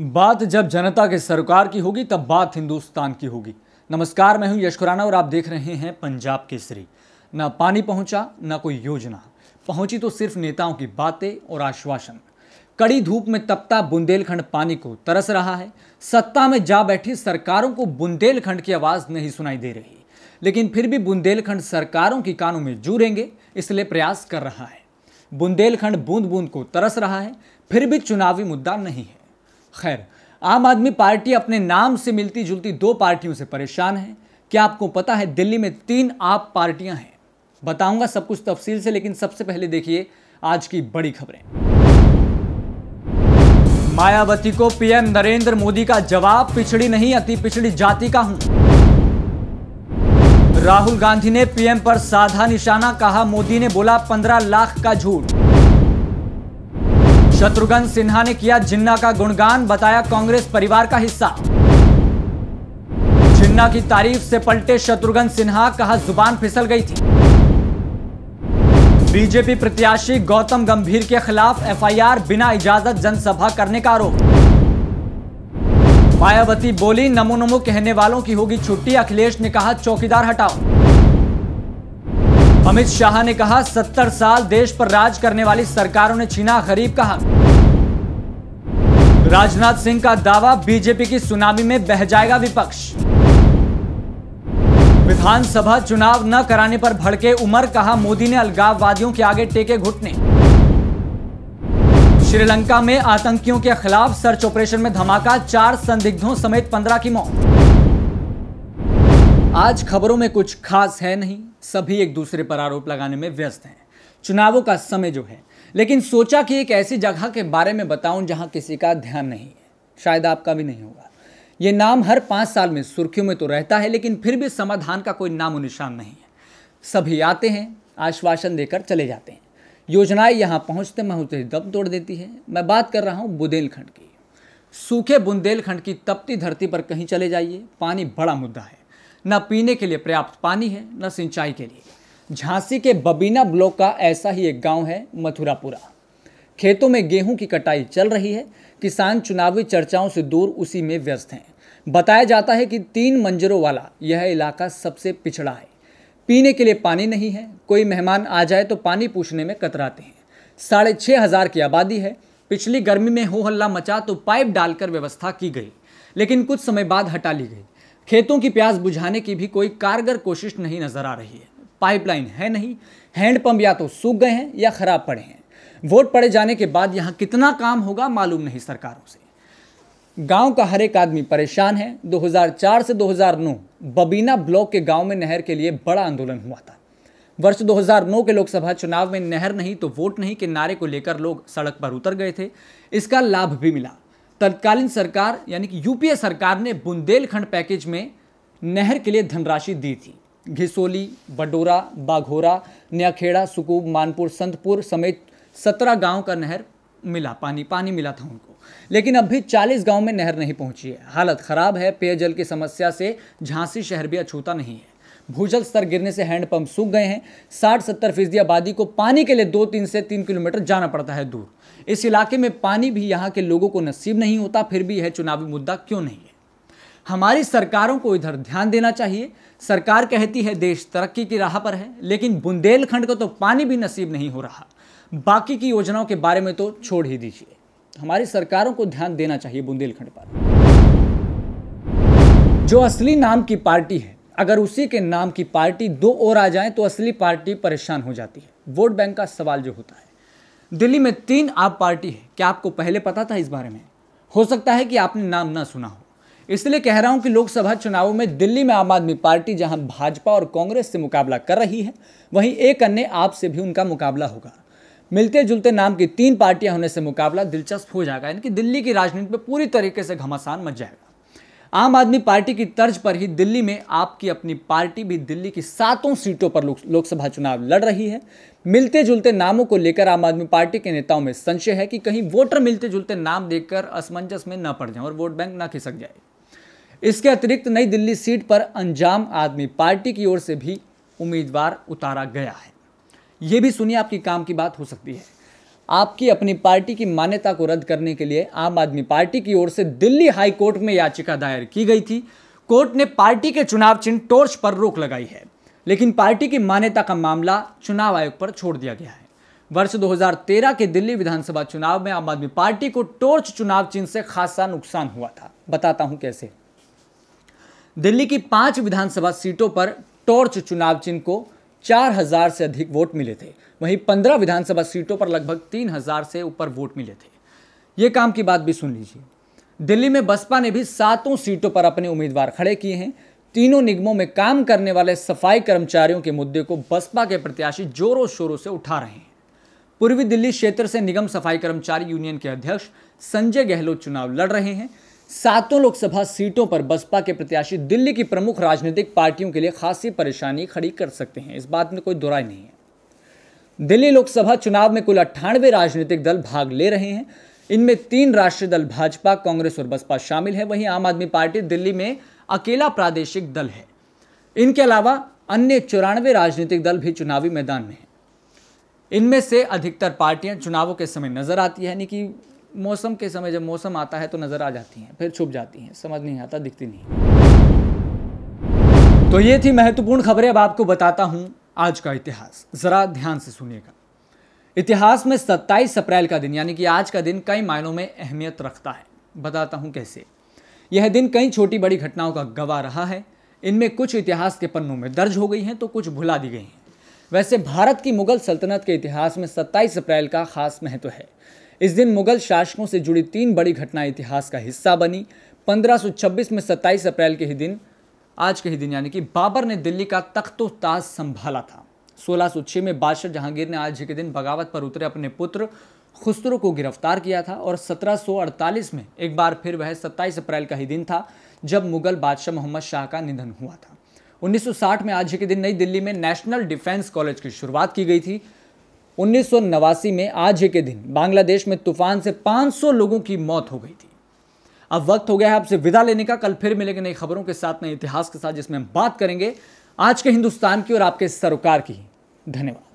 बात जब जनता के सरकार की होगी तब बात हिंदुस्तान की होगी नमस्कार मैं हूं यश खुराना और आप देख रहे हैं पंजाब केसरी ना पानी पहुंचा ना कोई योजना पहुंची तो सिर्फ नेताओं की बातें और आश्वासन कड़ी धूप में तपता बुंदेलखंड पानी को तरस रहा है सत्ता में जा बैठी सरकारों को बुंदेलखंड की आवाज़ नहीं सुनाई दे रही लेकिन फिर भी बुंदेलखंड सरकारों की कानों में जूरेंगे इसलिए प्रयास कर रहा है बुंदेलखंड बूंद बूंद को तरस रहा है फिर भी चुनावी मुद्दा नहीं है खैर आम आदमी पार्टी अपने नाम से मिलती जुलती दो पार्टियों से परेशान है क्या आपको पता है दिल्ली में तीन आप पार्टियां हैं बताऊंगा सब कुछ तफसील से लेकिन सबसे पहले देखिए आज की बड़ी खबरें मायावती को पीएम नरेंद्र मोदी का जवाब पिछड़ी नहीं अति पिछड़ी जाति का हूं राहुल गांधी ने पीएम पर साधा निशाना कहा मोदी ने बोला पंद्रह लाख का झूठ शत्रुघ्न सिन्हा ने किया जिन्ना का गुणगान बताया कांग्रेस परिवार का हिस्सा जिन्ना की तारीफ से पलटे शत्रुघ्न सिन्हा कहा जुबान फिसल गई थी बीजेपी प्रत्याशी गौतम गंभीर के खिलाफ एफआईआर बिना इजाजत जनसभा करने का आरोप मायावती बोली नमो नमो कहने वालों की होगी छुट्टी अखिलेश ने कहा चौकीदार हटाओ अमित शाह ने कहा सत्तर साल देश पर राज करने वाली सरकारों ने छीना गरीब कहा राजनाथ सिंह का दावा बीजेपी की सुनामी में बह जाएगा विपक्ष विधानसभा चुनाव न कराने पर भड़के उमर कहा मोदी ने अलगाववादियों के आगे टेके घुटने श्रीलंका में आतंकियों के खिलाफ सर्च ऑपरेशन में धमाका चार संदिग्धों समेत पंद्रह की मौत आज खबरों में कुछ खास है नहीं सभी एक दूसरे पर आरोप लगाने में व्यस्त हैं चुनावों का समय जो है लेकिन सोचा कि एक ऐसी जगह के बारे में बताऊं जहां किसी का ध्यान नहीं है शायद आपका भी नहीं होगा ये नाम हर पाँच साल में सुर्खियों में तो रहता है लेकिन फिर भी समाधान का कोई नामो निशान नहीं है सभी आते हैं आश्वासन देकर चले जाते हैं योजनाएं यहाँ पहुँचते महुते उसे दम तोड़ देती है मैं बात कर रहा हूँ बुंदेलखंड की सूखे बुंदेलखंड की तपती धरती पर कहीं चले जाइए पानी बड़ा मुद्दा है न पीने के लिए पर्याप्त पानी है न सिंचाई के लिए झांसी के बबीना ब्लॉक का ऐसा ही एक गांव है मथुरापुरा खेतों में गेहूं की कटाई चल रही है किसान चुनावी चर्चाओं से दूर उसी में व्यस्त हैं बताया जाता है कि तीन मंजरों वाला यह इलाका सबसे पिछड़ा है पीने के लिए पानी नहीं है कोई मेहमान आ जाए तो पानी पूछने में कतराते हैं साढ़े छः हज़ार की आबादी है पिछली गर्मी में हो हल्ला मचा तो पाइप डालकर व्यवस्था की गई लेकिन कुछ समय बाद हटा ली गई खेतों की प्यास बुझाने की भी कोई कारगर कोशिश नहीं नजर आ रही है पाइपलाइन है नहीं हैंडपंप या तो सूख गए हैं या खराब पड़े हैं वोट पड़े जाने के बाद यहाँ कितना काम होगा मालूम नहीं सरकारों से गांव का हर एक आदमी परेशान है 2004 से 2009 बबीना ब्लॉक के गांव में नहर के लिए बड़ा आंदोलन हुआ था वर्ष 2009 के लोकसभा चुनाव में नहर नहीं तो वोट नहीं के नारे को लेकर लोग सड़क पर उतर गए थे इसका लाभ भी मिला तत्कालीन सरकार यानी कि यूपीए सरकार ने बुंदेलखंड पैकेज में नहर के लिए धनराशि दी थी घिसोली बडोरा बाघोरा न्याखेड़ा सुकूब मानपुर संतपुर समेत सत्रह गांव का नहर मिला पानी पानी मिला था उनको लेकिन अब भी 40 गांव में नहर नहीं पहुंची है हालत ख़राब है पेयजल की समस्या से झांसी शहर भी अछूता नहीं है भूजल स्तर गिरने से हैंडपंप सूख गए हैं 60-70 फीसदी आबादी को पानी के लिए दो तीन से तीन किलोमीटर जाना पड़ता है दूर इस इलाके में पानी भी यहाँ के लोगों को नसीब नहीं होता फिर भी यह चुनावी मुद्दा क्यों नहीं है हमारी सरकारों को इधर ध्यान देना चाहिए सरकार कहती है देश तरक्की की राह पर है लेकिन बुंदेलखंड को तो पानी भी नसीब नहीं हो रहा बाकी की योजनाओं के बारे में तो छोड़ ही दीजिए हमारी सरकारों को ध्यान देना चाहिए बुंदेलखंड पर जो असली नाम की पार्टी है अगर उसी के नाम की पार्टी दो और आ जाए तो असली पार्टी परेशान हो जाती है वोट बैंक का सवाल जो होता है दिल्ली में तीन आप पार्टी है क्या आपको पहले पता था इस बारे में हो सकता है कि आपने नाम ना सुना हो इसलिए कह रहा हूं कि लोकसभा चुनावों में दिल्ली में आम आदमी पार्टी जहां भाजपा और कांग्रेस से मुकाबला कर रही है वहीं एक अन्य आप से भी उनका मुकाबला होगा मिलते जुलते नाम की तीन पार्टियां होने से मुकाबला दिलचस्प हो जाएगा यानी कि दिल्ली की राजनीति में पूरी तरीके से घमासान मच जाएगा आम आदमी पार्टी की तर्ज पर ही दिल्ली में आपकी अपनी पार्टी भी दिल्ली की सातों सीटों पर लोकसभा चुनाव लड़ रही है मिलते जुलते नामों को लेकर आम आदमी पार्टी के नेताओं में संशय है कि कहीं वोटर मिलते जुलते नाम देखकर असमंजस में न पड़ जाए और वोट बैंक न खिसक जाए इसके अतिरिक्त नई दिल्ली सीट पर अंजाम आदमी पार्टी की ओर से भी उम्मीदवार उतारा गया है ये भी सुनिए आपकी काम की बात हो सकती है आपकी अपनी पार्टी की मान्यता को रद्द करने के लिए आम आदमी पार्टी की ओर से दिल्ली हाई कोर्ट में याचिका दायर की गई थी कोर्ट ने पार्टी के चुनाव चिन्ह टोर्च पर रोक लगाई है लेकिन पार्टी की मान्यता का मामला चुनाव आयोग पर छोड़ दिया गया है वर्ष 2013 के दिल्ली विधानसभा चुनाव में आम आदमी पार्टी को टोर्च चुनाव चिन्ह से खासा नुकसान हुआ था बताता हूं कैसे दिल्ली की पांच विधानसभा सीटों पर टॉर्च चुनाव चिन्ह को चार से अधिक वोट मिले थे वहीं पंद्रह विधानसभा सीटों पर लगभग तीन हजार से ऊपर वोट मिले थे ये काम की बात भी सुन लीजिए दिल्ली में बसपा ने भी सातों सीटों पर अपने उम्मीदवार खड़े किए हैं तीनों निगमों में काम करने वाले सफाई कर्मचारियों के मुद्दे को बसपा के प्रत्याशी जोरों शोरों से उठा रहे हैं पूर्वी दिल्ली क्षेत्र से निगम सफाई कर्मचारी यूनियन के अध्यक्ष संजय गहलोत चुनाव लड़ रहे हैं सातों लोकसभा सीटों पर बसपा के प्रत्याशी दिल्ली की प्रमुख राजनीतिक पार्टियों के लिए खासी परेशानी खड़ी कर सकते हैं इस बात में कोई दुराई नहीं है दिल्ली लोकसभा चुनाव में कुल अट्ठानवे राजनीतिक दल भाग ले रहे हैं इनमें तीन राष्ट्रीय दल भाजपा कांग्रेस और बसपा शामिल है वहीं आम आदमी पार्टी दिल्ली में अकेला प्रादेशिक दल है इनके अलावा अन्य चौरानवे राजनीतिक दल भी चुनावी मैदान में हैं इनमें से अधिकतर पार्टियां चुनावों के समय नज़र आती है यानी कि मौसम के समय जब मौसम आता है तो नज़र आ जाती हैं फिर छुप जाती हैं समझ नहीं आता दिखती नहीं तो ये थी महत्वपूर्ण खबरें अब आपको बताता हूं आज का इतिहास ज़रा ध्यान से सुनिएगा इतिहास में 27 अप्रैल का दिन यानी कि आज का दिन कई मायनों में अहमियत रखता है बताता हूं कैसे यह दिन कई छोटी बड़ी घटनाओं का गवाह रहा है इनमें कुछ इतिहास के पन्नों में दर्ज हो गई हैं तो कुछ भुला दी गई हैं वैसे भारत की मुगल सल्तनत के इतिहास में 27 अप्रैल का खास महत्व है इस दिन मुगल शासकों से जुड़ी तीन बड़ी घटनाएं इतिहास का हिस्सा बनी 1526 में 27 अप्रैल के ही दिन आज के ही दिन यानी कि बाबर ने दिल्ली का तख्तो ताज संभाला था 1606 में बादशाह जहांगीर ने आज के दिन बगावत पर उतरे अपने पुत्र खुसरो को गिरफ्तार किया था और 1748 में एक बार फिर वह 27 अप्रैल का ही दिन था जब मुगल बादशाह मोहम्मद शाह का निधन हुआ था 1960 में आज के दिन नई दिल्ली में नेशनल डिफेंस कॉलेज की शुरुआत की गई थी उन्नीस में आज के दिन बांग्लादेश में तूफान से सौ लोगों की मौत हो गई थी अब वक्त हो गया है आपसे विदा लेने का कल फिर मिलेंगे नई खबरों के साथ नए इतिहास के साथ जिसमें हम बात करेंगे आज के हिंदुस्तान की और आपके सरोकार की धन्यवाद